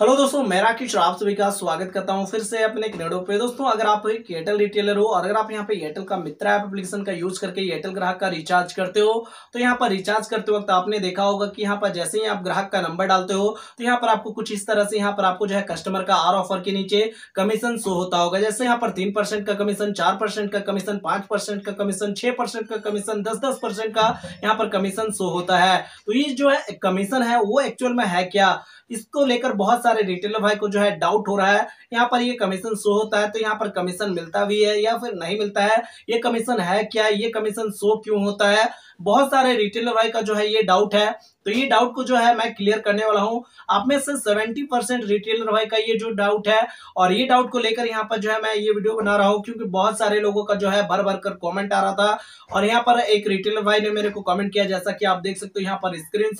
hello दोस्तों मैं राकेश आप सभी का स्वागत करता हूं फिर से अपने एक नेडो पे दोस्तों अगर आप एक एयरटेल रिटेलर हो और अगर आप यहां पे एयरटेल का मित्र ऐप एप्लीकेशन का यूज करके एयरटेल ग्राहक का रिचार्ज करते हो तो यहां पर रिचार्ज करते वक्त आपने देखा होगा कि यहां पर जैसे ही आप ग्राहक का नंबर डालते हो तो यहाँ पर आपको कुछ इस तरह से यहाँ पर आपको जो है कस्टमर का आर ऑफर के नीचे कमीशन शो होता होगा जैसे यहाँ पर तीन का कमीशन चार का कमीशन पांच का कमीशन छह का कमीशन दस दस का यहाँ पर कमीशन शो होता है तो ये जो है कमीशन है वो एक्चुअल में है क्या इसको लेकर बहुत सारे रिटेलर भाई को जो है डाउट हो रहा है यहाँ पर ये कमीशन शो होता है तो यहाँ पर कमीशन मिलता भी है या फिर नहीं मिलता है ये कमीशन है क्या ये कमीशन शो क्यों होता है बहुत सारे रिटेलर भाई का जो है ये डाउट है तो ये डाउट को जो है मैं क्लियर करने वाला हूँ आप में से सेवेंटी परसेंट रिटेलर भाई का ये जो डाउट है और ये डाउट को लेकर यहाँ पर जो है मैं ये वीडियो बना रहा हूँ क्योंकि बहुत सारे लोगों का जो है भर भर कर कॉमेंट आ रहा था और यहाँ पर एक रिटेलर भाई ने मेरे को कॉमेंट किया जैसा कि आप देख सकते हो यहाँ पर स्क्रीन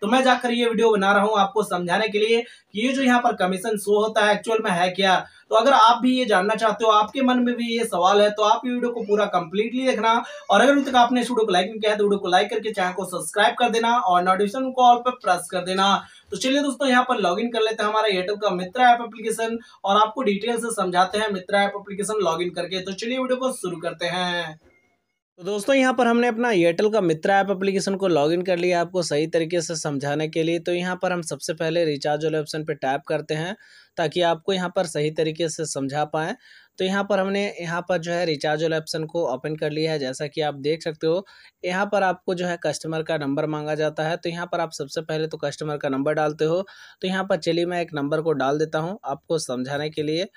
तो मैं जाकर ये वीडियो बना रहा हूँ आपको समझा समझाने के लिए कि ये जो यहाँ पर कमीशन शो होता है एक्चुअल में है क्या तो अगर आप भी ये जानना चाहते हो आपके मन में भी ये सवाल है तो आप ये वीडियो को पूरा कंप्लीटली देखना और अगर अभी तक आपने इस वीडियो को लाइक नहीं किया है तो वीडियो को लाइक करके चैनल को सब्सक्राइब कर देना और नोटिफिकेशन को ऑल पर प्रेस कर देना तो चलिए दोस्तों यहाँ पर लॉगिन कर लेते हैं हमारा एयरटेल का मित्र ऐप एप्लीकेशन और आपको डिटेल से समझाते हैं मित्र ऐप एप्लीकेशन लॉग करके तो चलिए वीडियो को शुरू करते हैं तो दोस्तों यहाँ पर हमने अपना एयरटेल का मित्र ऐप एप्लीकेशन को लॉगिन कर लिया आपको सही तरीके से समझाने के लिए तो यहाँ पर हम सबसे पहले रिचार्ज वाले ऑप्शन पर टैप करते हैं ताकि आपको यहाँ पर सही तरीके से समझा पाएँ तो यहाँ पर हमने यहाँ पर जो है रिचार्ज वाले ऑप्शन को ओपन कर लिया है जैसा कि आप देख सकते हो यहाँ पर आपको जो है कस्टमर का नंबर मांगा जाता है तो यहाँ पर आप सबसे पहले तो कस्टमर का नंबर डालते हो तो यहाँ पर चलिए मैं एक नंबर को डाल देता हूँ आपको समझाने के लिए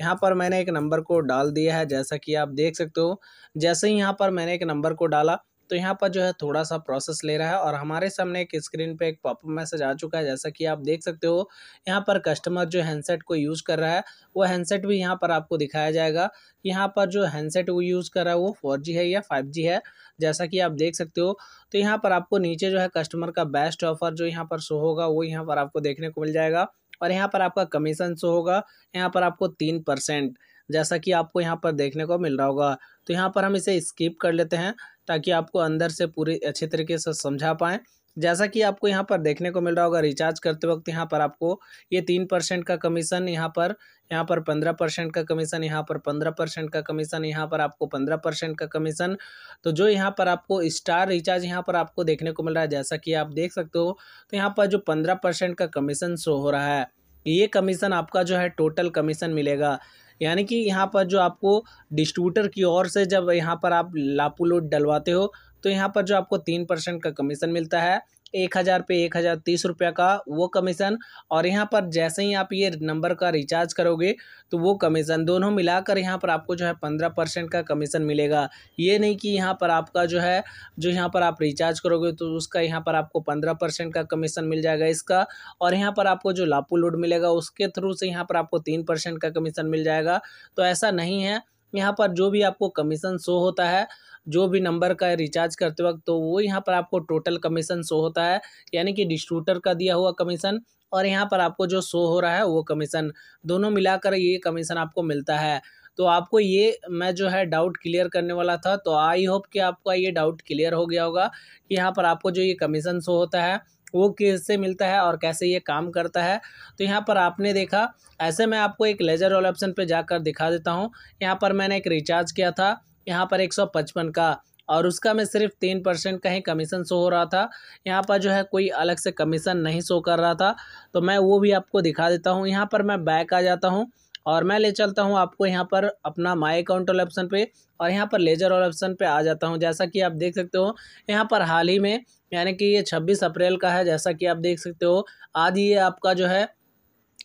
यहाँ पर मैंने एक नंबर को डाल दिया है जैसा कि आप देख सकते हो जैसे ही यहाँ पर मैंने एक नंबर को डाला तो यहाँ पर जो है थोड़ा सा प्रोसेस ले रहा है और हमारे सामने एक स्क्रीन पे एक पॉपअप मैसेज आ चुका है जैसा कि आप देख सकते हो यहाँ पर कस्टमर जो हैंडसेट को यूज़ कर रहा है वो हैंडसेट भी यहाँ पर आपको दिखाया जाएगा कि यहाँ पर जो हैंडसेट वो यूज़ कर रहा है वो फोर है या फाइव है जैसा कि आप देख सकते हो तो यहाँ पर आपको नीचे जो है कस्टमर का बेस्ट ऑफर जो यहाँ पर शो होगा वो यहाँ पर आपको देखने को मिल जाएगा और यहाँ पर आपका कमीशन शो होगा यहाँ पर आपको तीन परसेंट जैसा कि आपको यहाँ पर देखने को मिल रहा होगा तो यहाँ पर हम इसे स्किप कर लेते हैं ताकि आपको अंदर से पूरी अच्छे तरीके से समझा पाएँ जैसा कि आपको यहाँ पर देखने को मिल रहा होगा रिचार्ज करते वक्त यहाँ पर आपको ये तीन परसेंट का कमीशन यहाँ पर यहाँ पर पंद्रह परसेंट का कमीशन यहाँ पर पंद्रह परसेंट का कमीशन यहाँ पर आपको पंद्रह परसेंट का कमीशन तो जो यहाँ पर आपको स्टार रिचार्ज यहाँ पर आपको देखने को मिल रहा है जैसा कि आप देख सकते हो तो यहाँ पर जो पंद्रह परसेंट का कमीशन शो हो रहा है ये कमीशन आपका जो है टोटल कमीशन मिलेगा यानी कि यहाँ पर जो आपको डिस्ट्रीब्यूटर की ओर से जब यहाँ पर आप लापू लोड डलवाते हो तो यहाँ पर जो आपको तीन परसेंट का कमीशन मिलता है एक हज़ार पे एक हज़ार तीस रुपये का वो कमीशन और यहाँ पर जैसे ही आप ये नंबर का रिचार्ज करोगे तो वो कमीशन दोनों मिलाकर यहाँ पर आपको जो है पंद्रह परसेंट का कमीशन मिलेगा ये नहीं कि यहाँ पर आपका जो है जो यहाँ पर आप रिचार्ज करोगे तो उसका यहाँ पर आपको पंद्रह परसेंट का कमीशन मिल जाएगा इसका और यहाँ पर आपको जो लापू लोड मिलेगा उसके थ्रू से यहाँ पर आपको तीन परसेंट का कमीशन मिल जाएगा तो ऐसा नहीं है यहाँ पर जो भी आपको कमीशन शो होता है जो भी नंबर का रिचार्ज करते वक्त तो वो यहाँ पर आपको टोटल कमीशन शो होता है यानी कि डिस्ट्रीब्यूटर का दिया हुआ कमीशन और यहाँ पर आपको जो शो हो रहा है वो कमीशन दोनों मिलाकर ये कमीशन आपको मिलता है तो आपको ये मैं जो है डाउट क्लियर करने वाला था तो आई होप कि आपका ये डाउट क्लियर हो गया होगा कि यहाँ पर आपको जो ये कमीशन शो होता है वो किससे मिलता है और कैसे ये काम करता है तो यहाँ पर आपने देखा ऐसे मैं आपको एक लेजर वाले ऑप्शन पे जाकर दिखा देता हूँ यहाँ पर मैंने एक रिचार्ज किया था यहाँ पर एक सौ पचपन का और उसका मैं सिर्फ तीन परसेंट का ही कमीशन शो हो रहा था यहाँ पर जो है कोई अलग से कमीशन नहीं शो कर रहा था तो मैं वो भी आपको दिखा देता हूँ यहाँ पर मैं बैक आ जाता हूँ और मैं ले चलता हूँ आपको यहाँ पर अपना माई अकाउंट वाले ऑप्शन पे और यहाँ पर लेजर वाले ऑप्शन पे आ जाता हूँ जैसा कि आप देख सकते हो यहाँ पर हाल ही में यानी कि ये छब्बीस अप्रैल का है जैसा कि आप देख सकते हो आज ये आपका जो है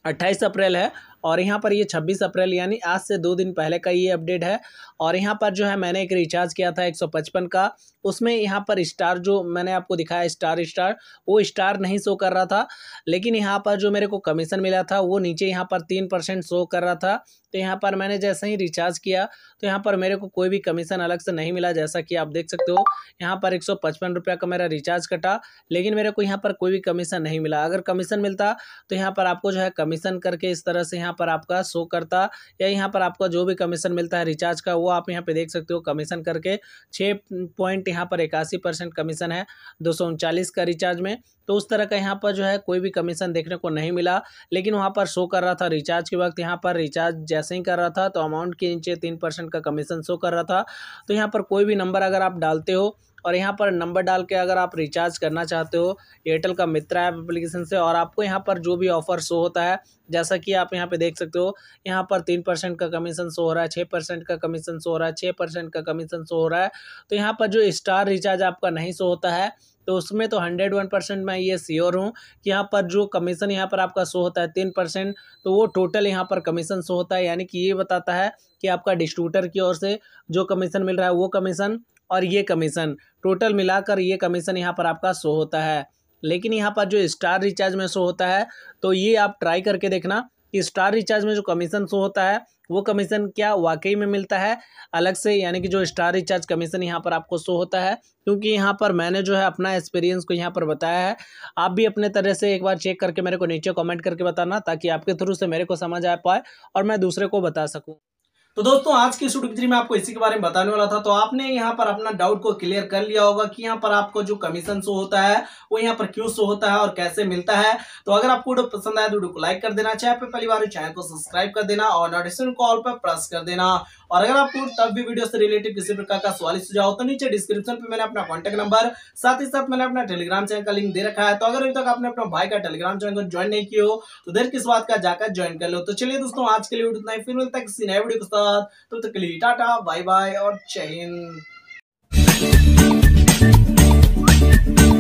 अट्ठाईस अप्रैल है और यहाँ पर ये 26 अप्रैल यानी आज से दो दिन पहले का ये अपडेट है और यहाँ पर जो है मैंने एक रिचार्ज किया था 155 का उसमें यहाँ पर स्टार जो मैंने आपको दिखाया स्टार स्टार वो स्टार नहीं शो कर रहा था लेकिन यहाँ पर जो मेरे को कमीशन मिला था वो नीचे यहाँ पर तीन परसेंट शो कर रहा था तो यहाँ पर मैंने जैसे ही रिचार्ज किया तो यहाँ पर मेरे को कोई भी कमीशन अलग से नहीं मिला जैसा कि आप देख सकते हो यहाँ पर एक रुपया का मेरा रिचार्ज कटा लेकिन मेरे को यहाँ पर कोई भी कमीशन नहीं मिला अगर कमीशन मिलता तो यहाँ पर आपको जो है कमीशन करके इस तरह से यहाँ यहाँ पर आपका शो करता या यहाँ पर आपका जो भी कमीशन मिलता है रिचार्ज का वो आप यहाँ पे देख सकते हो कमीशन करके छः पॉइंट यहाँ पर इक्यासी परसेंट कमीशन है दो का रिचार्ज में तो उस तरह का यहाँ पर जो है कोई भी कमीशन देखने को नहीं मिला लेकिन वहाँ पर शो कर रहा था रिचार्ज के वक्त यहाँ पर रिचार्ज जैसे ही कर रहा था तो अमाउंट के नीचे तीन परसेंट का कमीशन शो कर रहा था तो यहाँ पर कोई भी नंबर अगर आप डालते हो और यहाँ पर नंबर डाल के अगर आप रिचार्ज करना चाहते हो एयरटेल का मित्रा ऐप एप्लीकेशन से और आपको यहाँ पर जो भी ऑफर शो होता है जैसा कि आप यहाँ पे देख सकते हो यहाँ पर तीन परसेंट का कमीशन शो हो रहा है छः परसेंट का कमीशन शो हो रहा है छः परसेंट का कमीशन शो हो रहा है तो यहाँ पर जो स्टार रिचार्ज आपका नहीं शो होता है तो उसमें तो हंड्रेड वन परसेंट मैं ये श्योर हूँ कि यहाँ पर जो कमीशन यहाँ पर आपका शो होता है तीन परसेंट तो वो टोटल यहाँ पर कमीशन शो होता है यानी कि ये बताता है कि आपका डिस्ट्रीब्यूटर की ओर से जो कमीशन मिल रहा है वो कमीशन और ये कमीशन टोटल मिलाकर ये कमीशन यहाँ पर आपका शो होता है लेकिन यहाँ पर जो स्टार रिचार्ज में शो होता है तो ये आप ट्राई करके देखना कि स्टार रिचार्ज में जो कमीशन शो होता है वो कमीशन क्या वाकई में मिलता है अलग से यानी कि जो स्टार रिचार्ज कमीशन यहाँ पर आपको शो होता है क्योंकि यहाँ पर मैंने जो है अपना एक्सपीरियंस को यहाँ पर बताया है आप भी अपने तरह से एक बार चेक करके मेरे को नीचे कमेंट करके बताना ताकि आपके थ्रू से मेरे को समझ आ पाए और मैं दूसरे को बता सकूँ तो दोस्तों आज की शूट थ्री में आपको इसी के बारे में बताने वाला था तो आपने यहाँ पर अपना डाउट को क्लियर कर लिया होगा कि यहाँ पर आपको जो कमीशन शो होता है वो यहाँ पर क्यों शो होता है और कैसे मिलता है तो अगर आपको वीडियो पसंद आया तो वीडियो को लाइक कर देना चाहे पहली बार तो चैनल को सब्सक्राइब कर देना और नोटिफिकेशन कॉल पर प्रेस कर देना और अगर आपको तब भी वीडियो से रिलेटेड किसी प्रकार का सवाल सुझाव तो नीचे डिस्क्रिप्शन पे मैंने अपना कॉन्टैक्ट नंबर साथ ही साथ मैंने अपना टेलीग्राम चैनल का लिंक दे रखा है तो अगर अभी तक आपने अपना भाई का टेलीग्राम चैनल को ज्वाइन नहीं किया हो तो देर किस बात का जाकर ज्वाइन कर लो तो चलिए दोस्तों आज के लिए उतना ही फिर मिलता है किसी नए वीडियो के साथ तब तक लिए टाटा बाय बाय और जय